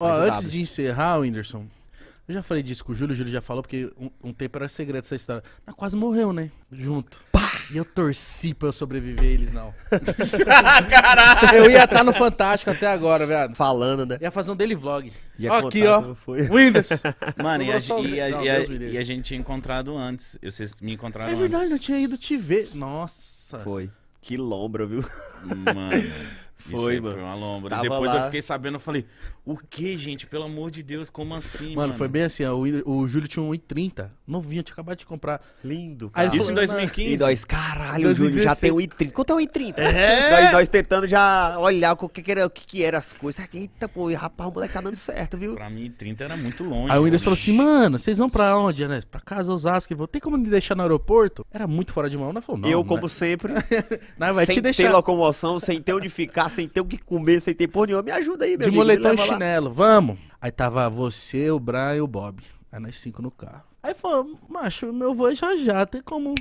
Ó, antes de encerrar, Whindersson, eu já falei disso com o Júlio, o Júlio já falou, porque um, um tempo era segredo essa história. Mas quase morreu, né? Junto. Pá! E eu torci pra eu sobreviver eles, não. Caralho! Eu ia estar tá no Fantástico até agora, velho. Falando, né? Ia fazer um daily vlog. Ia ó, aqui, ó. Windows. Mano, e a, e, a, não, e, a, e a, gente tinha encontrado antes. E vocês me encontraram antes. É verdade, antes. eu tinha ido te ver. Nossa. Foi. Que lombra, viu? Mano. Foi, Isso mano. Foi uma lombra. Tava e depois lá... eu fiquei sabendo, eu falei, o que, gente? Pelo amor de Deus, como assim, mano? Mano, foi bem assim, o, o Júlio tinha um 1,30, novinho, tinha acabado de comprar. Lindo, cara. Aí, Isso em 2015? E nós, caralho, 2016. o Júlio já tem um 1,30. Quanto é um 1,30? É. Nós, nós, tentando já olhar o que, que, era, o que, que era as coisas. Eita, pô, rapaz, o moleque tá dando certo, viu? Pra mim, 1,30 era muito longe. Aí o Whindersson falou assim, mano, vocês vão pra onde, né? Pra casa, Osasco, vou ter como me deixar no aeroporto? Era muito fora de mão, né? Falou, não, Eu, como né? sempre, não, vai sem te deixar. Sem locomoção, sem ter onde ficar, sem ter o que comer, sem ter porra nenhuma. Me ajuda aí, meu De amigo, moletom e chinelo, vamos. Aí tava você, o Brian e o Bob. Aí nós cinco no carro. Aí falou, macho, meu voo é já já, tem como.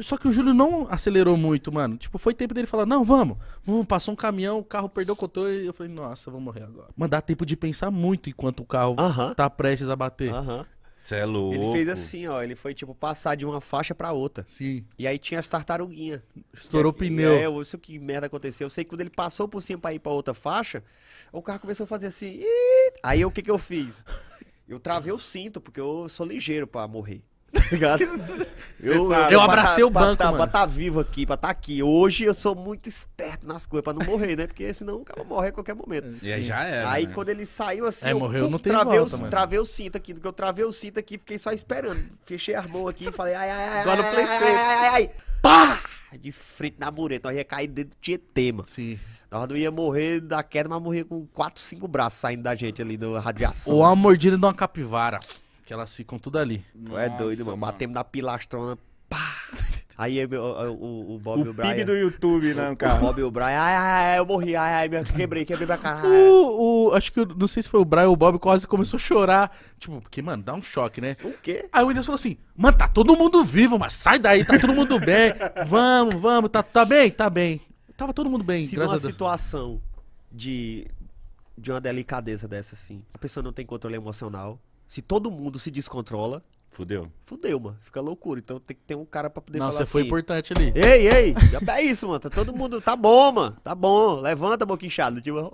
Só que o Júlio não acelerou muito, mano. Tipo, foi tempo dele falar, não, vamos. Vamos, passou um caminhão, o carro perdeu o controle. E eu falei, nossa, vou morrer agora. Mandar tempo de pensar muito enquanto o carro uh -huh. tá prestes a bater. Uh -huh. Você é louco. Ele fez assim, ó. Ele foi, tipo, passar de uma faixa pra outra. Sim. E aí tinha as tartaruguinhas. Estourou o é- pneu. É, eu sei o que merda aconteceu. Eu sei que quando ele passou por cima pra ir pra outra faixa, o carro começou a fazer assim. Ih! Aí o que que eu fiz? Eu travei o cinto, porque eu sou ligeiro pra morrer. tá ligado? eu, eu abracei tá, pra, o banco, tá, pra, mano. Pra tá vivo aqui, pra tá aqui. Hoje eu sou muito esperto nas coisas, pra não morrer, né? Porque senão o cara morre a qualquer momento. E aí já era. Aí né? quando ele saiu assim, é, eu morreu, não travei, volta, o, mano. travei o cinto aqui. Porque eu travei o cinto aqui, fiquei só esperando. Fechei as mãos aqui e falei, ai, ai, ai. Agora ai, play ai, ai, ai, ai, Pá! De frente na mureta, nós ia cair dentro do Tietê, mano. Sim. Nós não ia morrer da queda, mas morria com 4, 5 braços saindo da gente ali da radiação. Ou a mordida de uma capivara. Que elas ficam tudo ali. Tu é doido, mano. mano. Batemos na pilastrona, pá! Aí o, o Bob o e o Brian. O do YouTube, não, né, cara. O Bob e o Brian. Ai, ai, ai, eu morri. Ai, ai, quebrei, quebrei minha cara. O, o, acho que, não sei se foi o Brian ou o Bob, quase começou a chorar. Tipo, porque, mano, dá um choque, né? O quê? Aí o Whindersson falou assim: mano, tá todo mundo vivo, mas sai daí, tá todo mundo bem. Vamos, vamos, tá, tá bem, tá bem. Tava todo mundo bem, Se numa situação de, de uma delicadeza dessa, assim, a pessoa não tem controle emocional, se todo mundo se descontrola, Fudeu. Fudeu, mano. Fica loucura. Então tem que ter um cara pra poder Não, falar você assim, foi importante ali. Ei, ei. Já é isso, mano. Tá todo mundo. Tá bom, mano. Tá bom. Levanta a boca inchada. Tipo.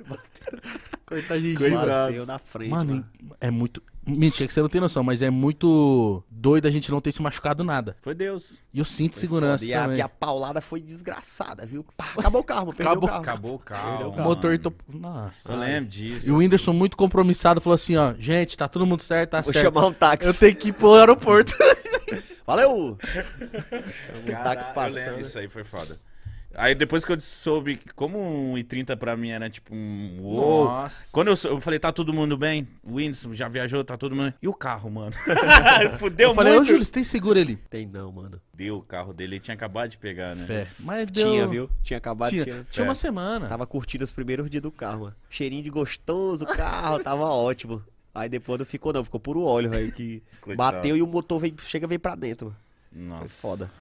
Coitadinho. Bateu na frente. Mano, mano. É, é muito. Mentira, que você não tem noção, mas é muito doido a gente não ter se machucado nada. Foi Deus. E o cinto de segurança e também. E a paulada foi desgraçada, viu? Pá, acabou o carro, perdeu acabou, o carro. Acabou o carro. O, o motor... Nossa. Eu lembro disso. E o Whindersson muito compromissado falou assim, ó, gente, tá todo mundo certo, tá Vou certo. Vou chamar um táxi. Eu tenho que ir pro aeroporto. Valeu! O táxi passando. Isso aí foi foda. Aí depois que eu soube como 1,30 pra mim era tipo um. Uou. Nossa. Quando eu, eu falei, tá todo mundo bem? O Whindersson já viajou, tá todo mundo. E o carro, mano? Fudeu, mano. Eu falei, ô Júlio, você tem seguro ele? Tem não, mano. Deu o carro dele, ele tinha acabado de pegar, né? Fé. Mas deu. Tinha, viu? Tinha acabado Tinha, tinha. tinha uma semana. Tava curtindo os primeiros dias do carro, mano. Cheirinho de gostoso, o carro, tava ótimo. Aí depois não ficou, não, ficou puro óleo, velho. Que Coitado. bateu e o motor vem chega e veio pra dentro. Nossa. Foi foda.